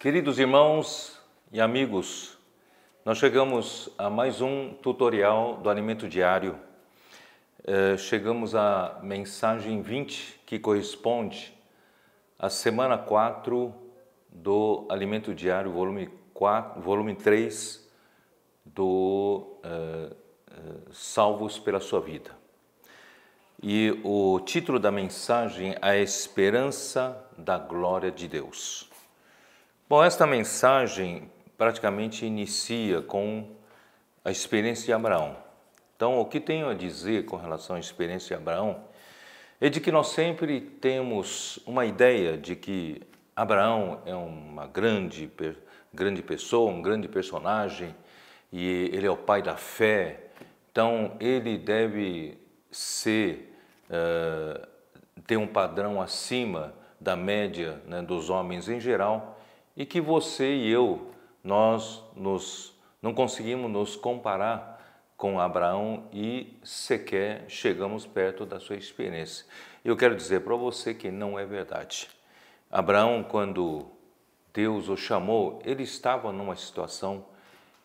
Queridos irmãos e amigos, nós chegamos a mais um tutorial do Alimento Diário. É, chegamos à mensagem 20, que corresponde à semana 4 do Alimento Diário, volume, 4, volume 3 do uh, uh, Salvos pela Sua Vida. E o título da mensagem é A Esperança da Glória de Deus. Bom, esta mensagem praticamente inicia com a experiência de Abraão. Então, o que tenho a dizer com relação à experiência de Abraão é de que nós sempre temos uma ideia de que Abraão é uma grande, grande pessoa, um grande personagem e ele é o pai da fé. Então, ele deve ser, uh, ter um padrão acima da média né, dos homens em geral e que você e eu, nós nos, não conseguimos nos comparar com Abraão e sequer chegamos perto da sua experiência. Eu quero dizer para você que não é verdade. Abraão, quando Deus o chamou, ele estava numa situação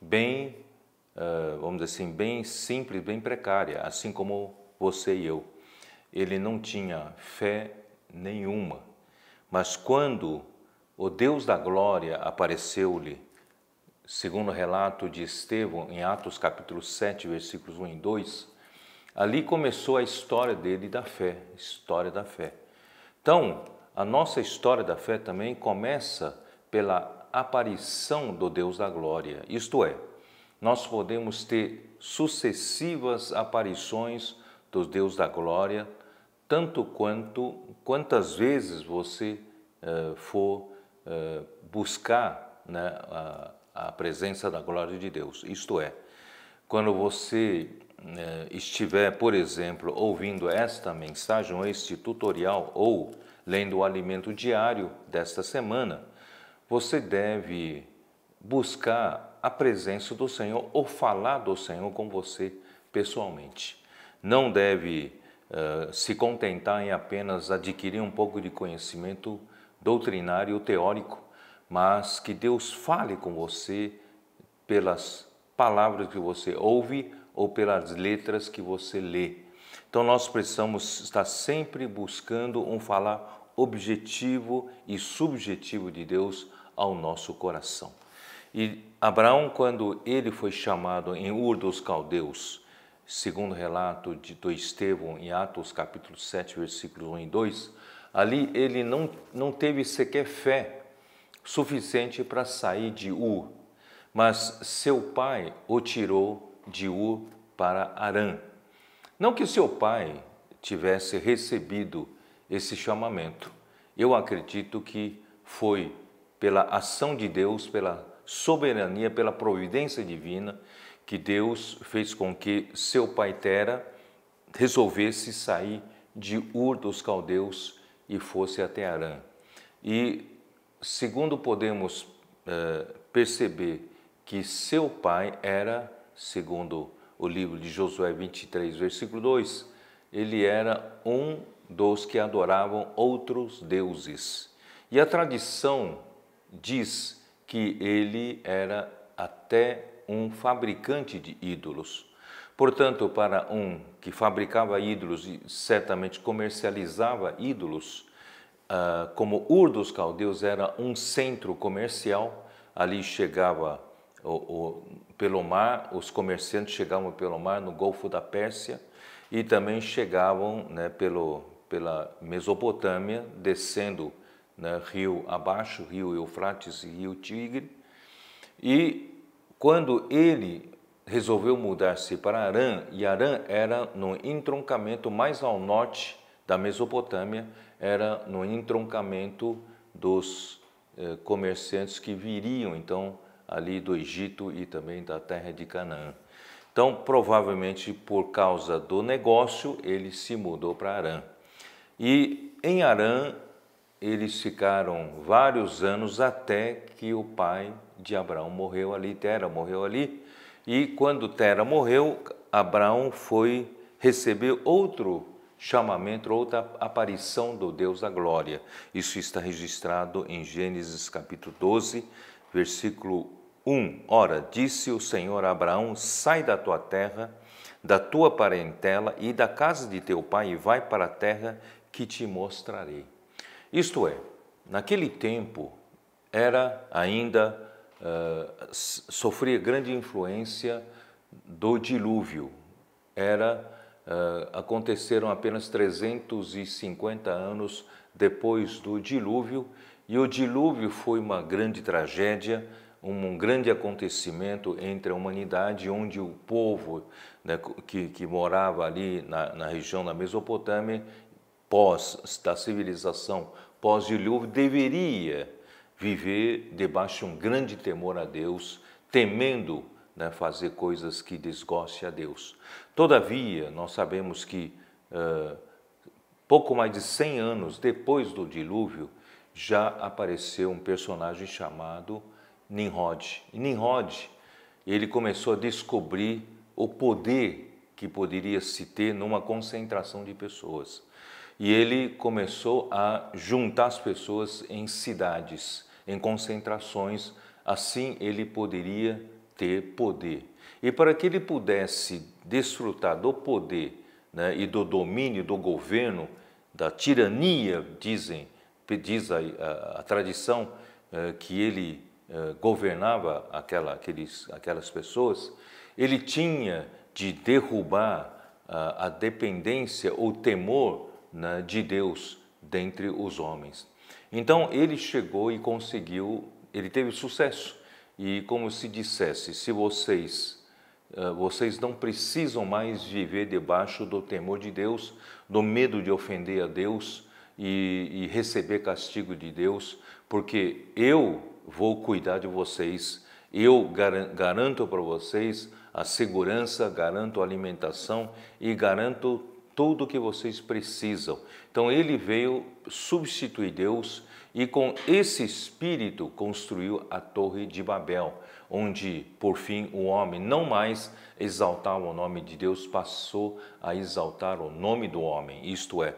bem, vamos dizer assim, bem simples, bem precária, assim como você e eu. Ele não tinha fé nenhuma, mas quando o Deus da glória apareceu-lhe, segundo o relato de Estevão em Atos capítulo 7, versículos 1 e 2. Ali começou a história dele da fé, história da fé. Então, a nossa história da fé também começa pela aparição do Deus da glória. Isto é, nós podemos ter sucessivas aparições do Deus da glória, tanto quanto quantas vezes você eh, for eh, buscar né, a, a, presença da glória de Deus. Isto é, quando você eh, estiver, por exemplo, ouvindo esta mensagem, ou este tutorial, ou lendo o alimento diário desta semana, você deve buscar a presença do Senhor ou falar do Senhor com você pessoalmente. Não deve uh, se contentar em apenas adquirir um pouco de conhecimento doutrinário teórico, mas que Deus fale com você pelas palavras que você ouve ou pelas letras que você lê. Então nós precisamos estar sempre buscando um falar objetivo e subjetivo de Deus ao nosso coração. E Abraão, quando ele foi chamado em Ur dos Caldeus, segundo relato de do Estevão em Atos capítulo 7, versículos 1 e 2, Ali ele não, não teve sequer fé suficiente para sair de Ur, mas seu pai o tirou de Ur para Arã. Não que seu pai tivesse recebido esse chamamento. Eu acredito que foi pela ação de Deus, pela soberania, pela providência divina, que Deus fez com que seu pai Tera resolvesse sair de Ur dos Caldeus e fosse até Arã. E, segundo podemos eh, perceber, que seu pai era, segundo o livro de Josué 23, versículo 2, ele era um dos que adoravam outros deuses. E a tradição diz que ele era até um fabricante de ídolos. Portanto, para um que fabricava ídolos e certamente comercializava ídolos, ah, como Ur dos Caldeus era um centro comercial, ali chegava o, o, pelo mar, os comerciantes chegavam pelo mar no Golfo da Pérsia e também chegavam né, pelo, pela Mesopotâmia, descendo né, rio abaixo, rio Eufrates e rio Tigre. E quando ele resolveu mudar-se para Arã, e Arã era no entroncamento mais ao norte da Mesopotâmia, era no entroncamento dos eh, comerciantes que viriam então ali do Egito e também da terra de Canaã. Então, provavelmente por causa do negócio, ele se mudou para Arã. E em Arã eles ficaram vários anos até que o pai de Abraão morreu ali, Tera morreu ali, e quando Tera morreu, Abraão foi receber outro chamamento, outra aparição do Deus da glória. Isso está registrado em Gênesis capítulo 12, versículo 1. Ora, disse o Senhor a Abraão: Sai da tua terra, da tua parentela e da casa de teu pai e vai para a terra que te mostrarei. Isto é, naquele tempo era ainda ah, sofria grande influência do dilúvio. Era uh, aconteceram apenas 350 anos depois do dilúvio e o dilúvio foi uma grande tragédia, um, grande acontecimento entre a humanidade, onde o povo né, que, que, morava ali na, na região da Mesopotâmia, pós da civilização pós-dilúvio, deveria viver debaixo de um grande temor a Deus, temendo né, fazer coisas que desgoste a Deus. Todavia, nós sabemos que uh, pouco mais de 100 anos depois do dilúvio, já apareceu um personagem chamado Nimrod. E Nimrod, ele começou a descobrir o poder que poderia se ter numa concentração de pessoas. E ele começou a juntar as pessoas em cidades, em concentrações, assim ele poderia ter poder. E para que ele pudesse desfrutar do poder né, e do domínio do governo, da tirania, dizem, diz a, a, a tradição eh, que ele eh, governava aquela, aqueles, aquelas pessoas, ele tinha de derrubar a, a dependência ou temor né, de Deus dentre os homens. Então ele chegou e conseguiu, ele teve sucesso. E como se dissesse, se vocês eh, vocês não precisam mais viver debaixo do temor de Deus, do medo de ofender a Deus e, e receber castigo de Deus, porque eu vou cuidar de vocês, eu garanto para vocês a segurança, garanto a alimentação e garanto tudo o que vocês precisam. Então ele veio substituir Deus e com esse espírito construiu a Torre de Babel, onde por fim o homem não mais exaltava o nome de Deus, passou a exaltar o nome do homem. Isto é,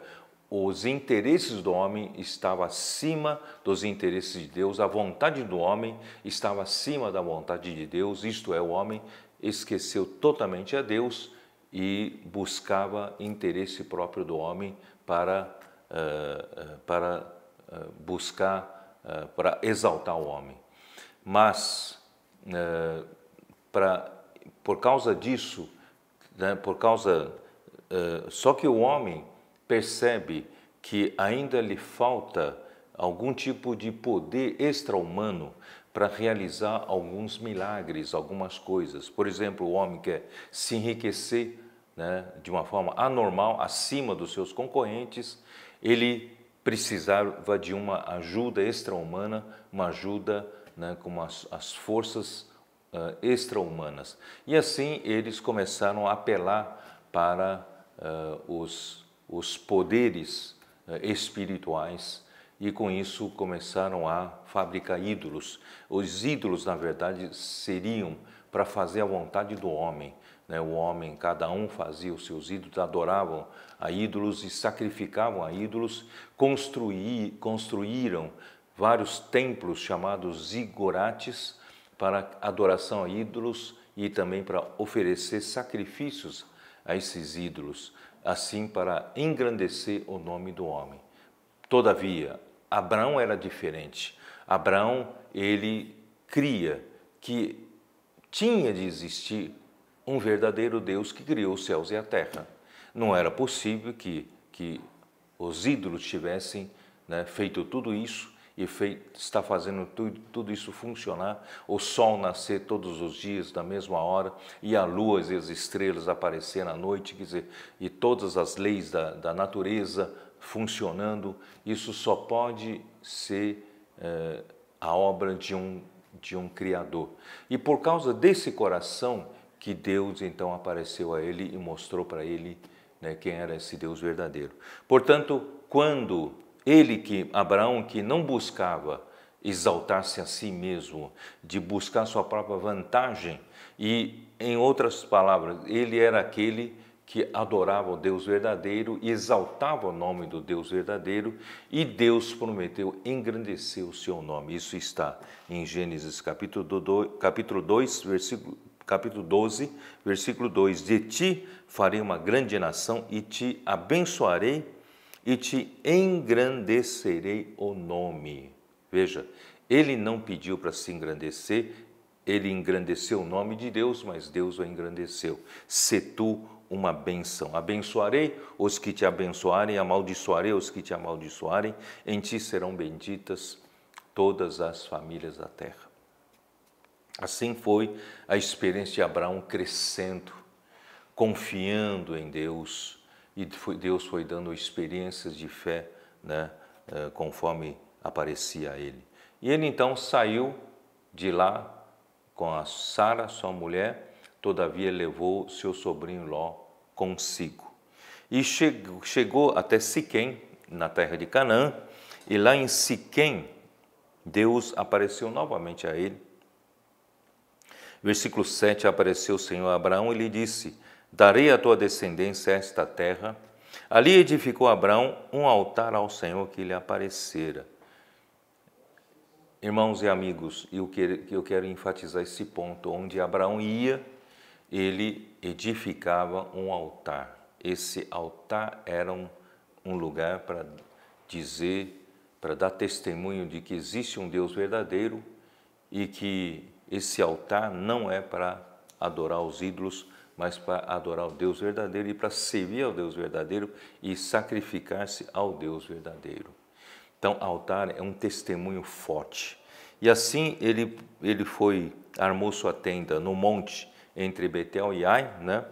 os interesses do homem estavam acima dos interesses de Deus, a vontade do homem estava acima da vontade de Deus, isto é, o homem esqueceu totalmente a Deus e buscava interesse próprio do homem para, uh, para uh, buscar, uh, para exaltar o homem. Mas, pra, por causa disso, né, por causa. só que o homem percebe que ainda lhe falta algum tipo de poder extra-humano para realizar alguns milagres, algumas coisas. Por exemplo, o homem quer se enriquecer né, de uma forma anormal, acima dos seus concorrentes, ele precisava de uma ajuda extra-humana, uma ajuda né, com as, as forças uh, extra-humanas. E assim eles começaram a apelar para uh, os, os poderes uh, espirituais e com isso começaram a fabricar ídolos. Os ídolos, na verdade, seriam para fazer a vontade do homem, né? O homem, cada um fazia os seus ídolos, adoravam a ídolos e sacrificavam a ídolos, construí, construíram vários templos chamados zigorates para adoração a ídolos e também para oferecer sacrifícios a esses ídolos, assim para engrandecer o nome do homem. Todavia, Abraão era diferente. Abraão, ele cria que tinha de existir um verdadeiro Deus que criou os céus e a terra. Não era possível que, que os ídolos tivessem né, feito tudo isso e feito, está fazendo tudo, tudo isso funcionar, o sol nascer todos os dias da mesma hora e a lua e as estrelas aparecer na noite, quer dizer, e todas as leis da, da natureza funcionando, isso só pode ser é, a obra de um, de um Criador. E por causa desse coração que Deus então apareceu a ele e mostrou para ele né, quem era esse Deus verdadeiro. Portanto, quando ele que Abraão que não buscava exaltar-se a si mesmo, de buscar sua própria vantagem e em outras palavras, ele era aquele que adorava o Deus verdadeiro e exaltava o nome do Deus verdadeiro, e Deus prometeu engrandecer o seu nome. Isso está em Gênesis capítulo 2, capítulo 2 versículo capítulo 12, versículo 2: De ti farei uma grande nação e te abençoarei e te engrandecerei o nome. Veja, ele não pediu para se engrandecer, ele engrandeceu o nome de Deus, mas Deus o engrandeceu. Se tu uma benção. Abençoarei os que te abençoarem, amaldiçoarei os que te amaldiçoarem, em ti serão benditas todas as famílias da terra. Assim foi a experiência de Abraão crescendo, confiando em Deus, e Deus foi dando experiências de fé né, eh, conforme aparecia a ele. E ele então saiu de lá com a Sara, sua mulher, todavia levou seu sobrinho Ló consigo. E chegou até Siquém, na terra de Canaã, e lá em Siquém, Deus apareceu novamente a ele Versículo 7: Apareceu o Senhor a Abraão e lhe disse: Darei à tua descendência esta terra. Ali edificou Abraão um altar ao Senhor que lhe aparecera. Irmãos e amigos, eu quero, eu quero enfatizar esse ponto. Onde Abraão ia, ele edificava um altar. Esse altar era um, um lugar para dizer, para dar testemunho de que existe um Deus verdadeiro e que esse altar não é para adorar os ídolos, mas para adorar o Deus verdadeiro e para servir ao Deus verdadeiro e sacrificar-se ao Deus verdadeiro. Então, altar é um testemunho forte. E assim ele, ele foi, armou sua tenda no monte entre Betel e Ai, né?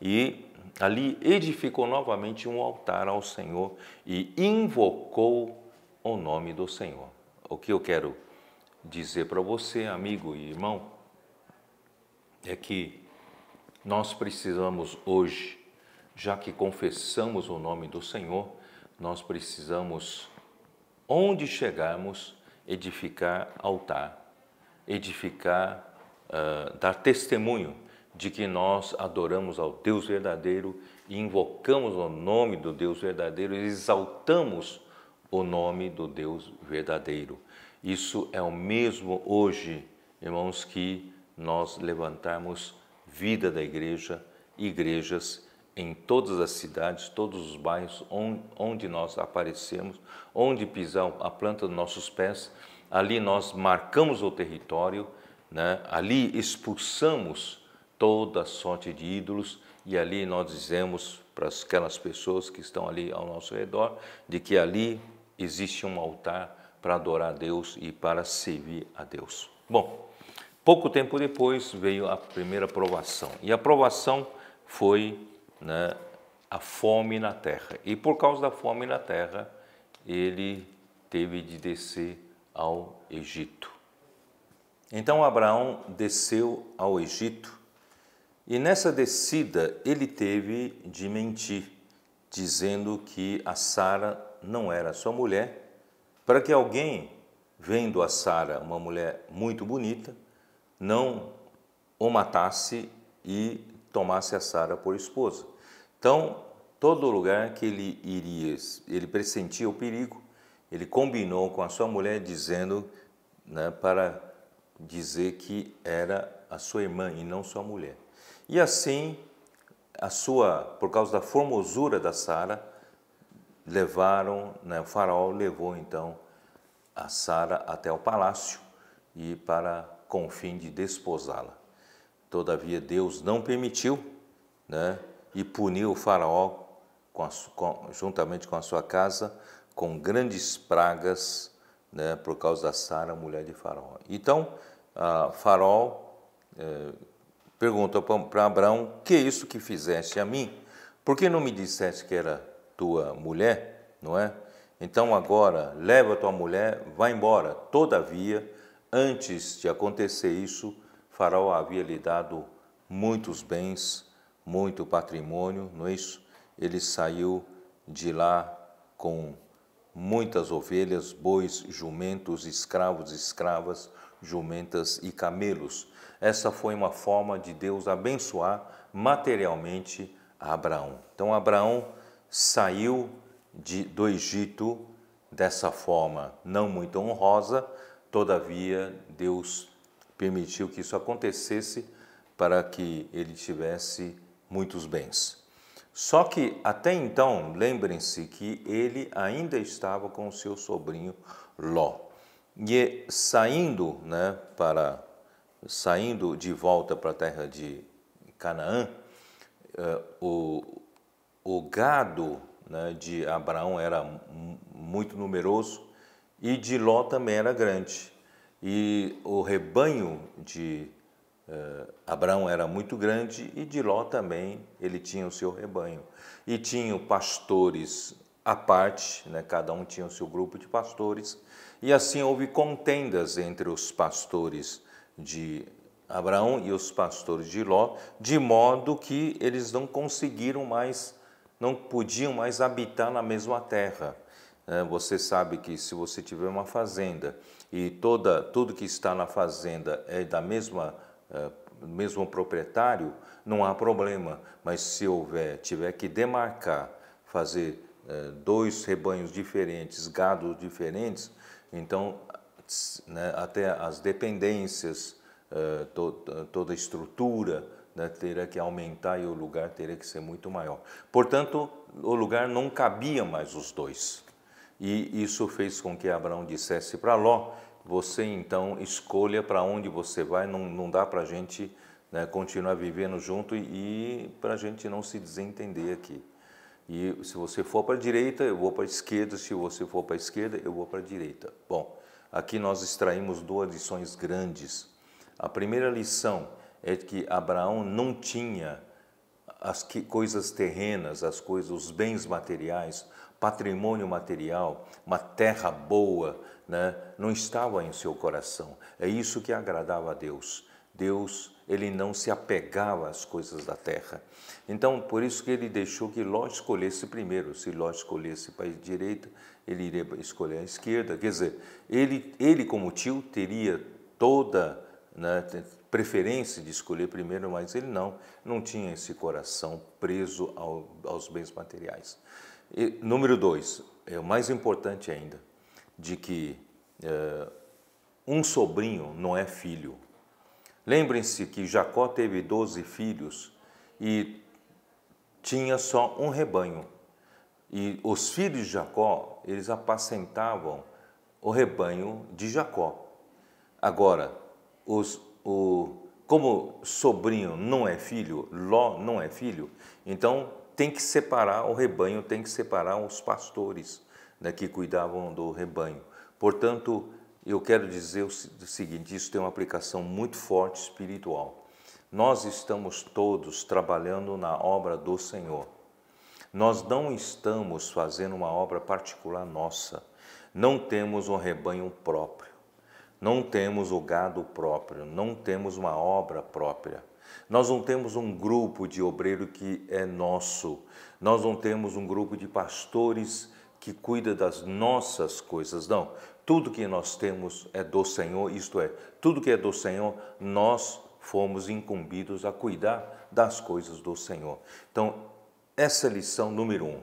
e ali edificou novamente um altar ao Senhor e invocou o nome do Senhor. O que eu quero dizer para você, amigo e irmão, é que nós precisamos hoje, já que confessamos o nome do Senhor, nós precisamos, onde chegarmos, edificar altar, edificar, uh, dar testemunho de que nós adoramos ao Deus verdadeiro e invocamos o nome do Deus verdadeiro, exaltamos o nome do Deus verdadeiro. Isso é o mesmo hoje, irmãos, que nós levantarmos vida da igreja, igrejas em todas as cidades, todos os bairros, onde nós aparecemos, onde pisar a planta dos nossos pés, ali nós marcamos o território, né? ali expulsamos toda sorte de ídolos e ali nós dizemos para aquelas pessoas que estão ali ao nosso redor de que ali existe um altar para adorar a Deus e para servir a Deus. Bom, pouco tempo depois veio a primeira provação. E a provação foi né, a fome na terra. E por causa da fome na terra, ele teve de descer ao Egito. Então Abraão desceu ao Egito e nessa descida ele teve de mentir, dizendo que a Sara não era sua mulher para que alguém, vendo a Sara uma mulher muito bonita, não o matasse e tomasse a Sara por esposa. Então, todo lugar que ele iria, ele pressentia o perigo, ele combinou com a sua mulher dizendo né, para dizer que era a sua irmã e não sua mulher. E assim, a sua, por causa da formosura da Sara, levaram, né, o faraó levou então a Sara até o palácio e para com o fim de desposá-la. Todavia Deus não permitiu, né, e puniu o faraó com a, com, juntamente com a sua casa com grandes pragas, né, por causa da Sara, mulher de faraó. Então, a faraó é, perguntou para Abraão: "Que é isso que fizeste a mim? Por que não me disseste que era tua mulher, não é? Então agora leva tua mulher, vai embora. Todavia, antes de acontecer isso, Faraó havia lhe dado muitos bens, muito patrimônio, não é isso? Ele saiu de lá com muitas ovelhas, bois, jumentos, escravos, escravas, jumentas e camelos. Essa foi uma forma de Deus abençoar materialmente Abraão. Então Abraão saiu de, do Egito dessa forma não muito honrosa, todavia Deus permitiu que isso acontecesse para que ele tivesse muitos bens. Só que até então, lembrem-se que ele ainda estava com o seu sobrinho Ló. E eh, saindo, né, para saindo de volta para a terra de Canaã, eh, o, o gado né, de Abraão era muito numeroso e de Ló também era grande. E o rebanho de eh, Abraão era muito grande e de Ló também ele tinha o seu rebanho. E tinham pastores à parte, né, cada um tinha o seu grupo de pastores, e assim houve contendas entre os pastores de Abraão e os pastores de Ló, de modo que eles não conseguiram mais não podiam mais habitar na mesma terra. Né? Você sabe que se você tiver uma fazenda e toda, tudo que está na fazenda é da mesma eh, mesmo proprietário, não há problema. Mas se houver, tiver que demarcar, fazer eh, dois rebanhos diferentes, gados diferentes, então né, até as dependências, eh, toda a estrutura né, teria que aumentar e o lugar teria que ser muito maior. Portanto, o lugar não cabia mais os dois. E isso fez com que Abraão dissesse para Ló: Você então escolha para onde você vai, não, não dá para a gente né, continuar vivendo junto e, e para a gente não se desentender aqui. E se você for para a direita, eu vou para a esquerda, se você for para a esquerda, eu vou para a direita. Bom, aqui nós extraímos duas lições grandes. A primeira lição é que Abraão não tinha as que, coisas terrenas, as coisas, os bens materiais, patrimônio material, uma terra boa, né? não estava em seu coração. É isso que agradava a Deus. Deus, ele não se apegava às coisas da terra. Então, por isso que ele deixou que Ló escolhesse primeiro. Se Ló escolhesse para a direita, ele iria escolher a esquerda. Quer dizer, ele, ele como tio, teria toda né, preferência de escolher primeiro, mas ele não, não tinha esse coração preso ao, aos bens materiais. E, número dois, é o mais importante ainda, de que é, um sobrinho não é filho. Lembrem-se que Jacó teve 12 filhos e tinha só um rebanho. E os filhos de Jacó, eles apacentavam o rebanho de Jacó. Agora, os, o, como sobrinho não é filho, Ló não é filho, então tem que separar o rebanho, tem que separar os pastores né, que cuidavam do rebanho. Portanto, eu quero dizer o seguinte: isso tem uma aplicação muito forte espiritual. Nós estamos todos trabalhando na obra do Senhor. Nós não estamos fazendo uma obra particular nossa. Não temos um rebanho próprio. Não temos o gado próprio, não temos uma obra própria. Nós não temos um grupo de obreiro que é nosso. Nós não temos um grupo de pastores que cuida das nossas coisas, não. Tudo que nós temos é do Senhor, isto é, tudo que é do Senhor, nós fomos incumbidos a cuidar das coisas do Senhor. Então, essa é lição número um.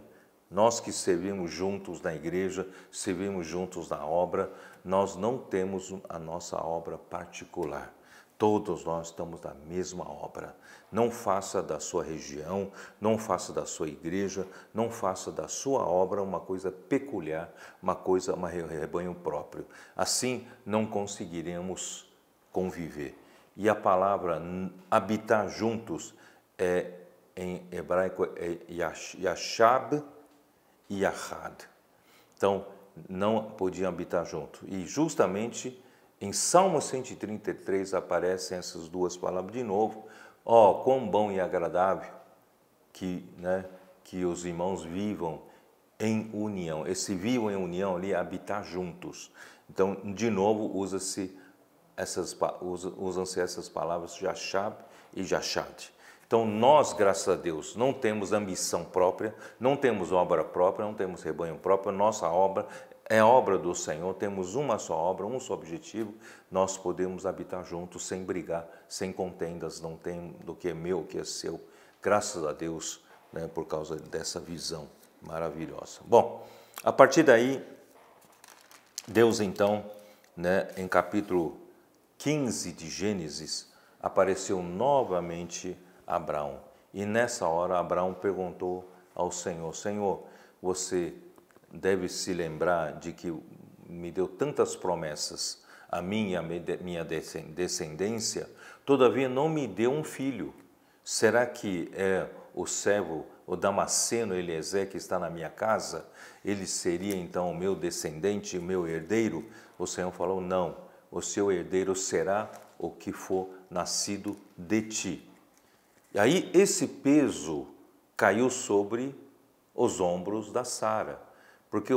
Nós que servimos juntos na igreja, servimos juntos na obra, nós não temos a nossa obra particular. Todos nós estamos na mesma obra. Não faça da sua região, não faça da sua igreja, não faça da sua obra uma coisa peculiar, uma coisa, um rebanho próprio. Assim não conseguiremos conviver. E a palavra habitar juntos é em hebraico é yashab e yahad. Então, não podiam habitar junto. E justamente em Salmo 133 aparecem essas duas palavras de novo. Ó, oh, quão bom e agradável que, né, que os irmãos vivam em união. Esse vivam em união ali, habitar juntos. Então, de novo, usa-se essas, usam-se essas palavras Jachab e Jachad. Então, nós, graças a Deus, não temos ambição própria, não temos obra própria, não temos rebanho próprio, nossa obra é obra do Senhor, temos uma só obra, um só objetivo, nós podemos habitar juntos sem brigar, sem contendas, não tem do que é meu, o que é seu. Graças a Deus, né, por causa dessa visão maravilhosa. Bom, a partir daí, Deus então, né, em capítulo 15 de Gênesis, apareceu novamente Abraão. E nessa hora Abraão perguntou ao Senhor: Senhor, você deve se lembrar de que me deu tantas promessas a mim e a minha descendência, todavia não me deu um filho. Será que é o servo, o Damasceno Eliezer que está na minha casa? Ele seria então o meu descendente, o meu herdeiro? O Senhor falou: Não, o seu herdeiro será o que for nascido de ti. E aí esse peso caiu sobre os ombros da Sara, porque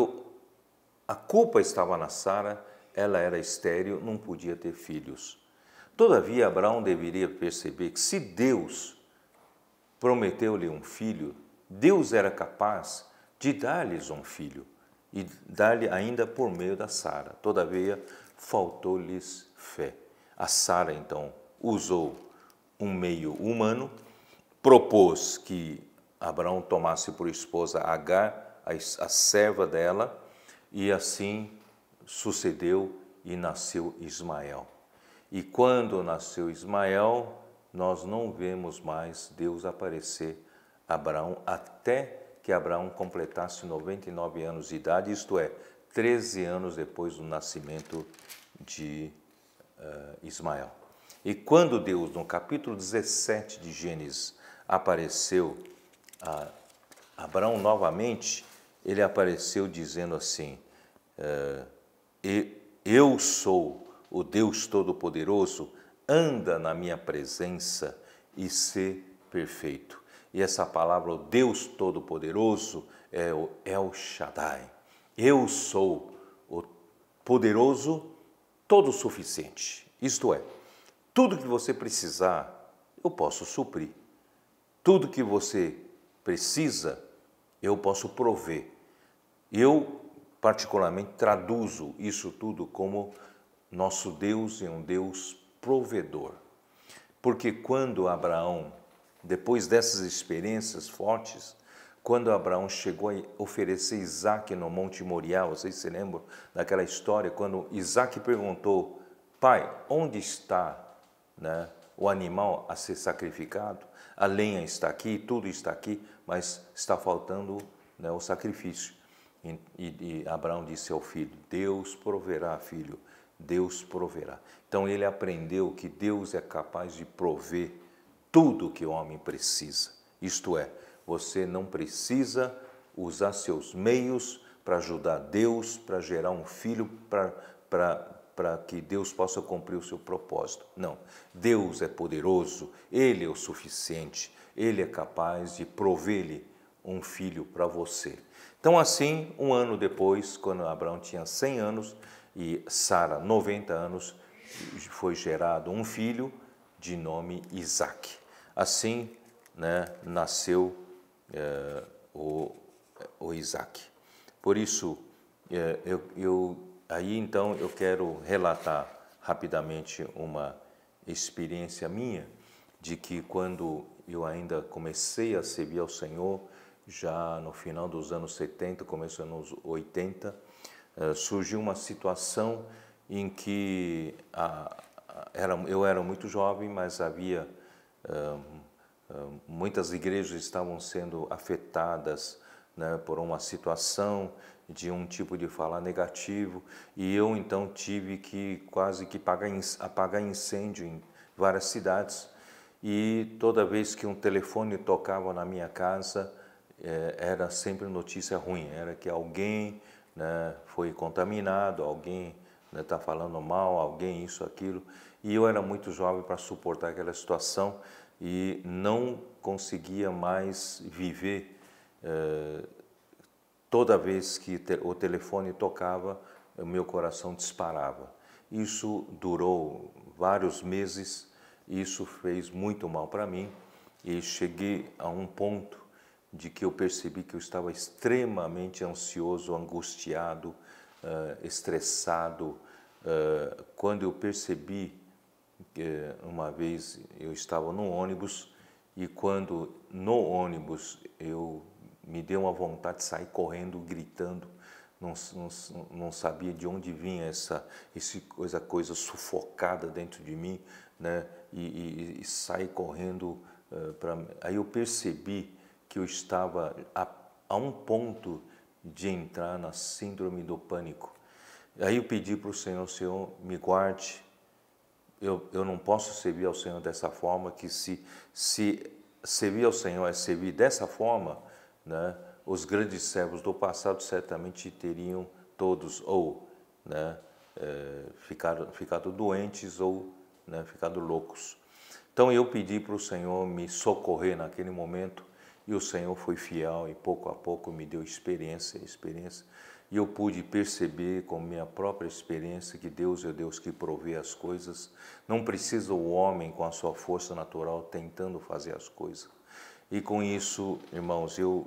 a culpa estava na Sara, ela era estéril, não podia ter filhos. Todavia, Abraão deveria perceber que se Deus prometeu-lhe um filho, Deus era capaz de dar-lhes um filho e dar-lhe ainda por meio da Sara. Todavia, faltou-lhes fé. A Sara então usou um meio humano propôs que Abraão tomasse por esposa Agar, a, serva dela, e assim sucedeu e nasceu Ismael. E quando nasceu Ismael, nós não vemos mais Deus aparecer a Abraão até que Abraão completasse 99 anos de idade, isto é, 13 anos depois do nascimento de uh, Ismael. E quando Deus, no capítulo 17 de Gênesis, apareceu a Abraão novamente, ele apareceu dizendo assim: é, Eu sou o Deus Todo-Poderoso, anda na minha presença e ser perfeito. E essa palavra, o Deus Todo-Poderoso, é o El Shaddai. Eu sou o poderoso todo-suficiente. Isto é, tudo que você precisar, eu posso suprir. Tudo que você precisa, eu posso prover. Eu, particularmente, traduzo isso tudo como nosso Deus é um Deus provedor. Porque quando Abraão, depois dessas experiências fortes, quando Abraão chegou a oferecer Isaac no Monte Moriá, vocês se lembram daquela história, quando Isaac perguntou, pai, onde está né, o animal a ser sacrificado? A lenha está aqui, tudo está aqui, mas está faltando né, o sacrifício. E, e, e Abraão disse ao filho: Deus proverá, filho, Deus proverá. Então ele aprendeu que Deus é capaz de prover tudo que o homem precisa. Isto é, você não precisa usar seus meios para ajudar Deus, para gerar um filho, para para que Deus possa cumprir o seu propósito. Não. Deus é poderoso, Ele é o suficiente, Ele é capaz de prover-lhe um filho para você. Então, assim, um ano depois, quando Abraão tinha 100 anos e Sara 90 anos, foi gerado um filho de nome Isaac. Assim, né, nasceu é, o, o Isaac. Por isso, é, eu, eu Aí então eu quero relatar rapidamente uma experiência minha de que quando eu ainda comecei a servir ao Senhor, já no final dos anos 70, começo dos anos 80, eh, surgiu uma situação em que a, era, eu era muito jovem, mas havia um, muitas igrejas estavam sendo afetadas né, por uma situação de um tipo de fala negativo e eu então tive que quase que apagar incêndio em várias cidades e toda vez que um telefone tocava na minha casa é, era sempre notícia ruim era que alguém né, foi contaminado alguém está né, tá falando mal alguém isso aquilo e eu era muito jovem para suportar aquela situação e não conseguia mais viver eh, Toda vez que o telefone tocava, o meu coração disparava. Isso durou vários meses, isso fez muito mal para mim e cheguei a um ponto de que eu percebi que eu estava extremamente ansioso, angustiado, uh, estressado. Uh, quando eu percebi, que uma vez eu estava no ônibus e quando no ônibus eu me deu uma vontade de sair correndo, gritando. Não, não, não sabia de onde vinha essa, essa coisa, coisa sufocada dentro de mim, né? E, e, e saí correndo. Uh, pra... Aí eu percebi que eu estava a, a um ponto de entrar na síndrome do pânico. Aí eu pedi para o Senhor, Senhor, me guarde. Eu, eu não posso servir ao Senhor dessa forma, que se, se servir ao Senhor é servir dessa forma, né, os grandes servos do passado certamente teriam todos ou né, é, eh, ficado, ficado doentes ou né, ficado loucos. Então eu pedi para o Senhor me socorrer naquele momento e o Senhor foi fiel e pouco a pouco me deu experiência, experiência. E eu pude perceber com minha própria experiência que Deus é o Deus que provê as coisas. Não precisa o homem com a sua força natural tentando fazer as coisas. E com isso, irmãos, eu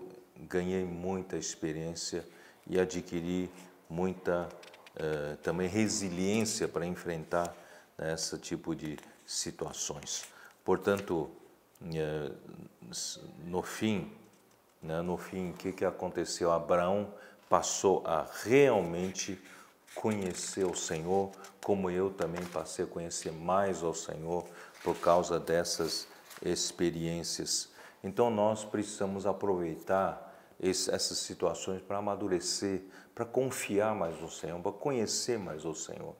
ganhei muita experiência e adquiri muita eh, também resiliência para enfrentar né, esse tipo de situações. Portanto, eh, no fim, né, no fim, o que, que aconteceu? Abraão passou a realmente conhecer o Senhor, como eu também passei a conhecer mais ao Senhor por causa dessas experiências. Então nós precisamos aproveitar esse, essas situações para amadurecer, para confiar mais no Senhor, para conhecer mais o Senhor.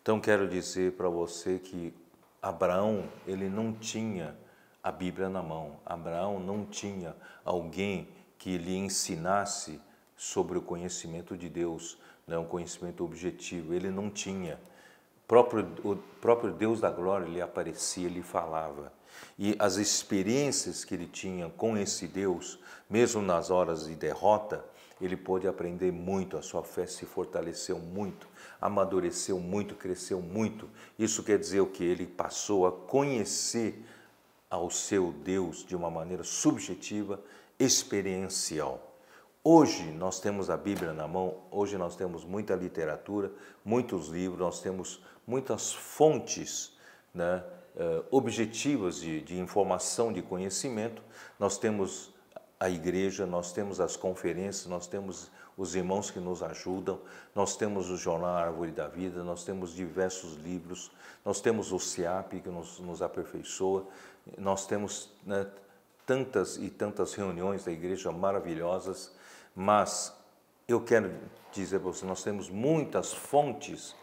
Então quero dizer para você que Abraão, ele não tinha a Bíblia na mão. Abraão não tinha alguém que lhe ensinasse sobre o conhecimento de Deus, né, um conhecimento objetivo. Ele não tinha. Próprio, o próprio Deus da glória lhe aparecia, lhe falava. E as experiências que ele tinha com esse Deus, mesmo nas horas de derrota, ele pôde aprender muito, a sua fé se fortaleceu muito, amadureceu muito, cresceu muito. Isso quer dizer o que ele passou a conhecer ao seu Deus de uma maneira subjetiva, experiencial. Hoje nós temos a Bíblia na mão, hoje nós temos muita literatura, muitos livros, nós temos muitas fontes né, eh, objetivas de, de informação, de conhecimento, nós temos a igreja, nós temos as conferências, nós temos os irmãos que nos ajudam, nós temos o jornal Árvore da Vida, nós temos diversos livros, nós temos o CIAP que nos, nos aperfeiçoa, nós temos né, tantas e tantas reuniões da igreja maravilhosas, mas eu quero dizer para você, nós temos muitas fontes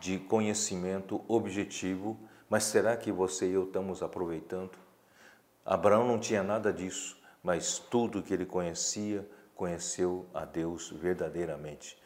de conhecimento objetivo mas será que você e eu estamos aproveitando? Abraão não tinha nada disso, mas tudo que ele conhecia, conheceu a Deus verdadeiramente,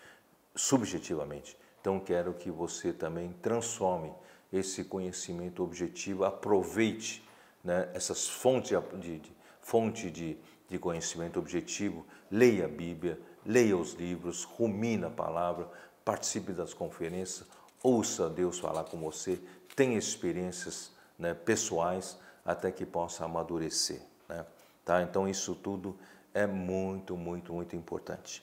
subjetivamente. Então quero que você também transforme esse conhecimento objetivo, aproveite né, essas fontes de, de fonte de, de conhecimento objetivo, leia a Bíblia, leia os livros, rumina a palavra, participe das conferências, ouça Deus falar com você, tenha experiências né, pessoais até que possa amadurecer. Né? Tá? Então, isso tudo é muito, muito, muito importante.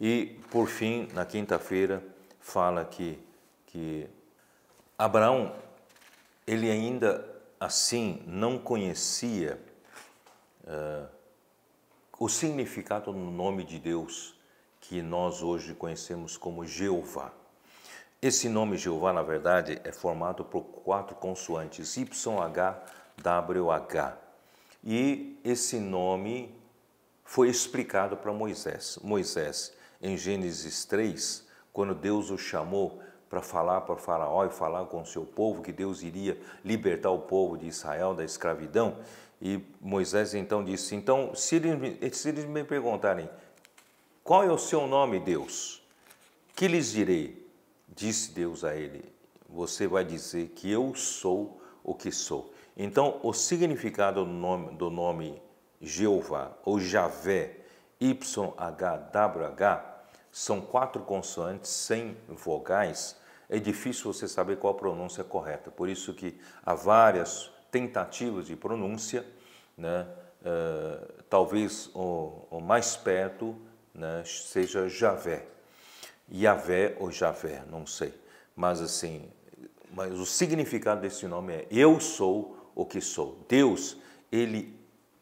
E, por fim, na quinta-feira, fala que, que Abraão, ele ainda assim não conhecia uh, o significado no nome de Deus que nós hoje conhecemos como Jeová. Esse nome Jeová, na verdade, é formado por quatro consoantes, YHWH. E esse nome foi explicado para Moisés. Moisés, em Gênesis 3, quando Deus o chamou para falar para Faraó e falar com o seu povo que Deus iria libertar o povo de Israel da escravidão. E Moisés então disse: Então, se eles, se eles me perguntarem qual é o seu nome, Deus, que lhes direi? Disse Deus a ele: Você vai dizer que eu sou o que sou. Então, o significado do nome, do nome Jeová ou Javé, YHWH, são quatro consoantes sem vogais. É difícil você saber qual a pronúncia correta. Por isso que há várias tentativas de pronúncia, né? Uh, talvez o, o, mais perto né, seja Javé, Yahvé ou Javé, não sei. Mas assim, mas o significado desse nome é eu sou o que sou. Deus, ele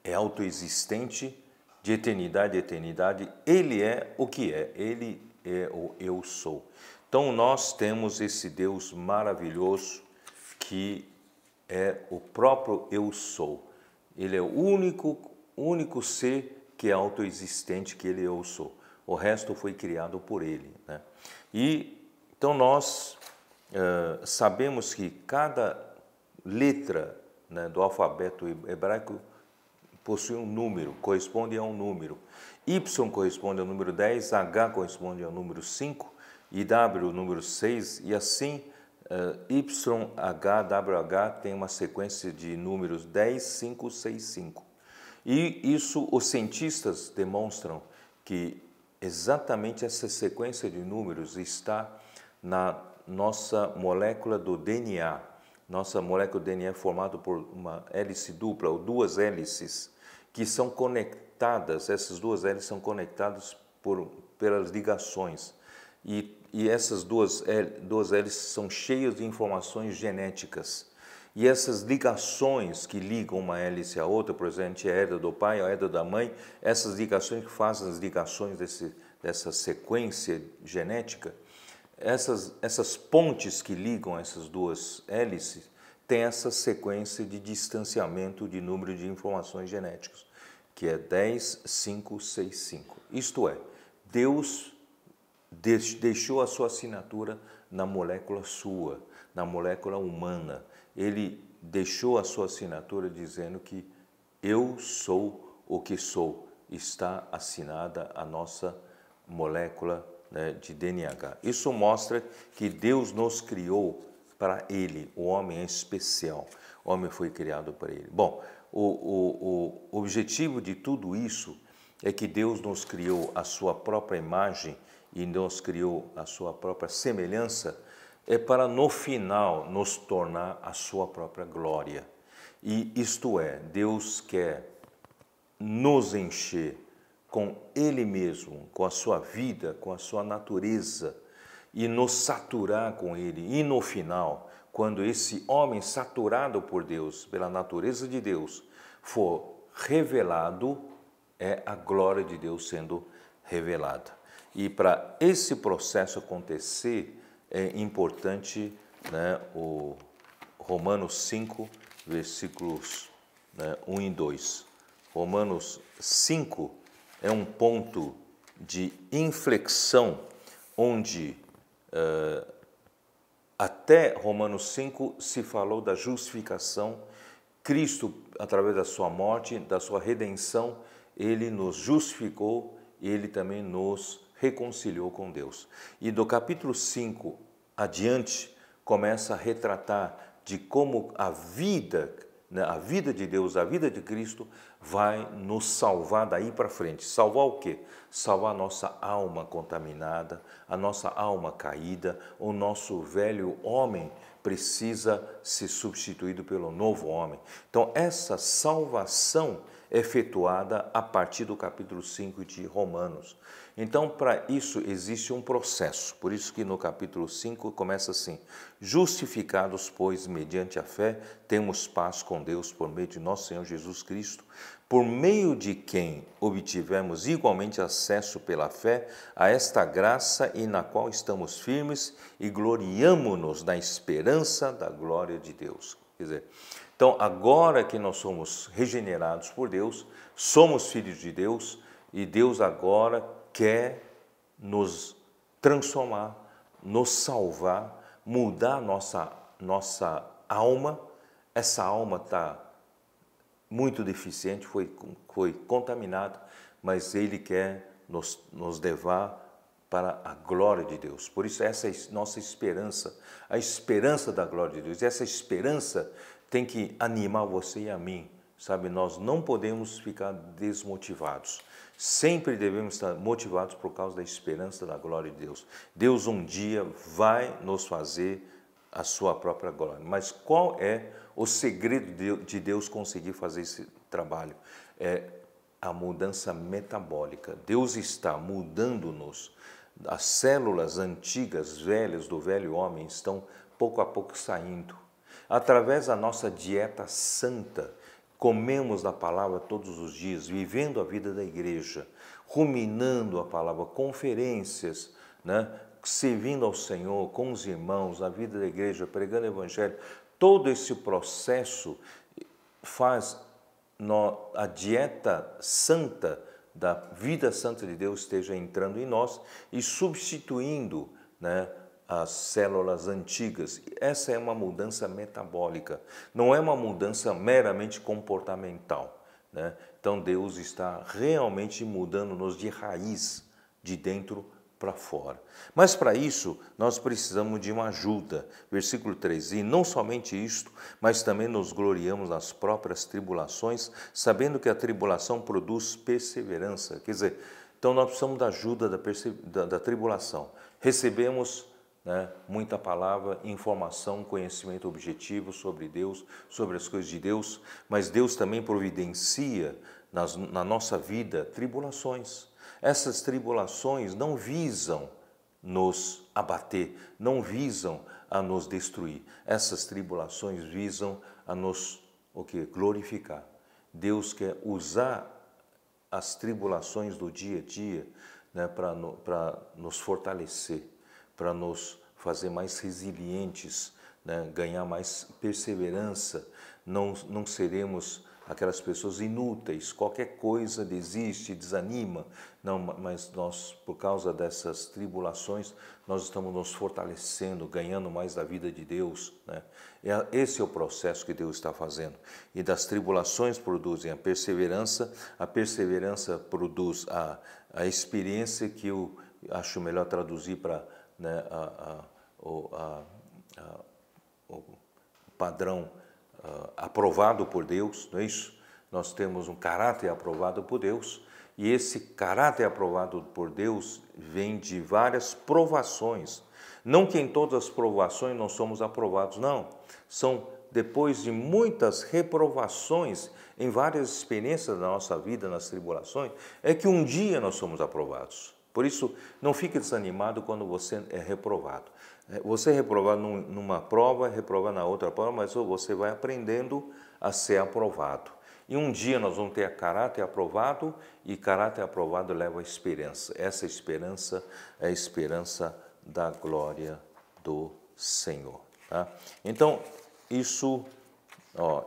é autoexistente de eternidade a eternidade, ele é o que é, ele é o eu sou. Então nós temos esse Deus maravilhoso que é o próprio eu sou. Ele é o único único ser que é autoexistente que ele é eu sou o resto foi criado por ele. Né? E então nós uh, sabemos que cada letra né, do alfabeto hebraico possui um número, corresponde a um número. Y corresponde ao número 10, H corresponde ao número 5, e W o número 6, e assim eh, Y, H, W, H tem uma sequência de números 10, 5, 6, 5. E isso os cientistas demonstram que Exatamente essa sequência de números está na nossa molécula do DNA. Nossa molécula do DNA é formada por uma hélice dupla ou duas hélices que são conectadas, essas duas hélices são conectadas por, pelas ligações. E, e essas duas, duas hélices são cheias de informações genéticas. E essas ligações que ligam uma hélice à outra, por exemplo, a herda do pai, a herda da mãe, essas ligações que fazem as ligações desse, dessa sequência genética, essas, essas pontes que ligam essas duas hélices têm essa sequência de distanciamento de número de informações genéticas, que é 10, 5, 6, 5. Isto é, Deus deixou a sua assinatura na molécula sua, na molécula humana ele deixou a sua assinatura dizendo que eu sou o que sou. Está assinada a nossa molécula né, de DNA. Isso mostra que Deus nos criou para Ele. O homem é especial. O homem foi criado para Ele. Bom, o, o, o objetivo de tudo isso é que Deus nos criou a sua própria imagem e nos criou a sua própria semelhança é para no final nos tornar a sua própria glória. E isto é, Deus quer nos encher com Ele mesmo, com a sua vida, com a sua natureza e nos saturar com Ele. E no final, quando esse homem saturado por Deus, pela natureza de Deus, for revelado, é a glória de Deus sendo revelada. E para esse processo acontecer, é importante né, o Romanos 5, versículos né, 1 e 2. Romanos 5 é um ponto de inflexão onde uh, até Romanos 5 se falou da justificação, Cristo, através da sua morte, da sua redenção, ele nos justificou e ele também nos reconciliou com Deus. E do capítulo 5 adiante, começa a retratar de como a vida, né, a vida de Deus, a vida de Cristo, vai nos salvar daí para frente. Salvar o quê? Salvar a nossa alma contaminada, a nossa alma caída, o nosso velho homem precisa ser substituído pelo novo homem. Então, essa salvação efetuada a partir do capítulo 5 de Romanos. Então, para isso existe um processo. Por isso que no capítulo 5 começa assim: Justificados, pois, mediante a fé, temos paz com Deus por meio de nosso Senhor Jesus Cristo, por meio de quem obtivemos igualmente acesso pela fé a esta graça e na qual estamos firmes e gloriamo-nos na esperança da glória de Deus. Quer dizer, então, agora que nós somos regenerados por Deus, somos filhos de Deus, e Deus agora quer nos transformar, nos salvar, mudar nossa, nossa alma. Essa alma está muito deficiente, foi, foi contaminada, mas Ele quer nos, nos levar para a glória de Deus. Por isso, essa é nossa esperança, a esperança da glória de Deus. E essa esperança tem que animar você e a mim, sabe? Nós não podemos ficar desmotivados. Sempre devemos estar motivados por causa da esperança da glória de Deus. Deus um dia vai nos fazer a sua própria glória. Mas qual é o segredo de Deus conseguir fazer esse trabalho? É a mudança metabólica. Deus está mudando-nos. As células antigas, velhas do velho homem estão pouco a pouco saindo. Através da nossa dieta santa, comemos da palavra todos os dias, vivendo a vida da igreja, ruminando a palavra, conferências, né? servindo ao Senhor, com os irmãos, na vida da igreja, pregando o evangelho, todo esse processo faz a dieta santa da vida santa de Deus esteja entrando em nós e substituindo né, as células antigas. Essa é uma mudança metabólica, não é uma mudança meramente comportamental. Né? Então Deus está realmente mudando-nos de raiz, de dentro para fora. Mas para isso nós precisamos de uma ajuda. Versículo 3: E não somente isto, mas também nos gloriamos nas próprias tribulações, sabendo que a tribulação produz perseverança. Quer dizer, então nós precisamos da ajuda da, da, da tribulação. Recebemos né? Muita palavra, informação, conhecimento objetivo sobre Deus, sobre as coisas de Deus, mas Deus também providencia nas, na nossa vida tribulações. Essas tribulações não visam nos abater, não visam a nos destruir. Essas tribulações visam a nos o que glorificar. Deus quer usar as tribulações do dia a dia né, para no, nos fortalecer para nos fazer mais resilientes, né? ganhar mais perseverança. Não, não seremos aquelas pessoas inúteis, qualquer coisa desiste, desanima. Não, mas nós, por causa dessas tribulações, nós estamos nos fortalecendo, ganhando mais da vida de Deus. Né? É esse é o processo que Deus está fazendo. E das tribulações produzem a perseverança, a perseverança produz a, a experiência que eu acho melhor traduzir para né, a, a, a, o padrão aprovado por Deus, não é isso? Nós temos um caráter aprovado por Deus e esse caráter aprovado por Deus vem de várias provações. Não que em todas as provações nós somos aprovados, não. São depois de muitas reprovações em várias experiências da nossa vida, nas tribulações, é que um dia nós somos aprovados. Por isso, não fique desanimado quando você é reprovado. É, você é reprovado numa prova, reprovado na outra prova, mas você vai aprendendo a ser aprovado. E um dia nós vamos ter caráter aprovado, e caráter aprovado leva a esperança. Essa esperança é a esperança da glória do Senhor. Tá? Então, isso, ó,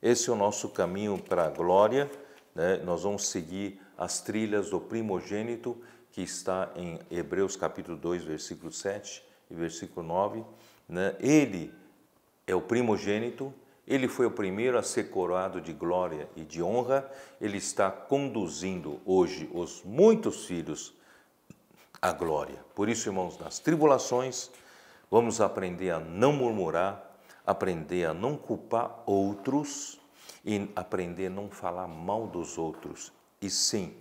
esse é o nosso caminho para a glória. Né? Nós vamos seguir as trilhas do primogênito, que está em Hebreus capítulo 2, versículo 7 e versículo 9. Né? Ele é o primogênito, ele foi o primeiro a ser coroado de glória e de honra, ele está conduzindo hoje os muitos filhos à glória. Por isso, irmãos, nas tribulações, vamos aprender a não murmurar, aprender a não culpar outros e aprender a não falar mal dos outros e sim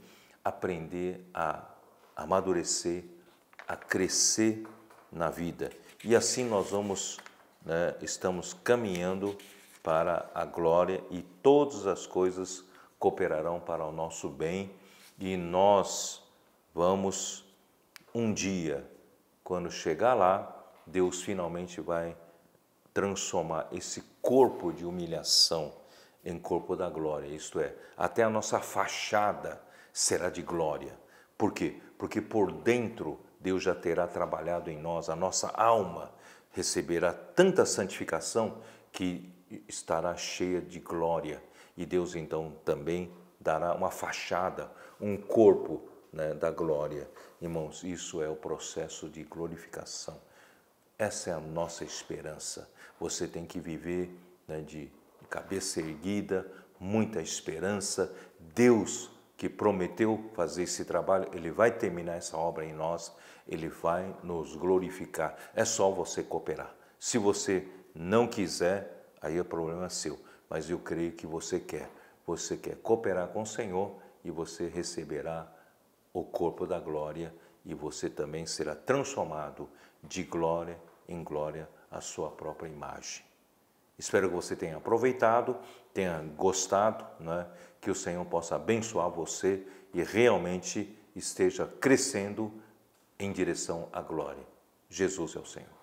aprender a amadurecer, a crescer na vida. E assim nós vamos, né, estamos caminhando para a glória e todas as coisas cooperarão para o nosso bem e nós vamos um dia, quando chegar lá, Deus finalmente vai transformar esse corpo de humilhação em corpo da glória, isto é, até a nossa fachada será de glória. Por quê? Porque por dentro Deus já terá trabalhado em nós, a nossa alma receberá tanta santificação que estará cheia de glória. E Deus então também dará uma fachada, um corpo né, da glória. Irmãos, isso é o processo de glorificação. Essa é a nossa esperança. Você tem que viver né, de cabeça erguida, muita esperança. Deus que prometeu fazer esse trabalho, ele vai terminar essa obra em nós, ele vai nos glorificar. É só você cooperar. Se você não quiser, aí o problema é seu, mas eu creio que você quer. Você quer cooperar com o Senhor e você receberá o corpo da glória e você também será transformado de glória em glória à sua própria imagem. Espero que você tenha aproveitado, tenha gostado, né? que o Senhor possa abençoar você e realmente esteja crescendo em direção à glória. Jesus é o Senhor.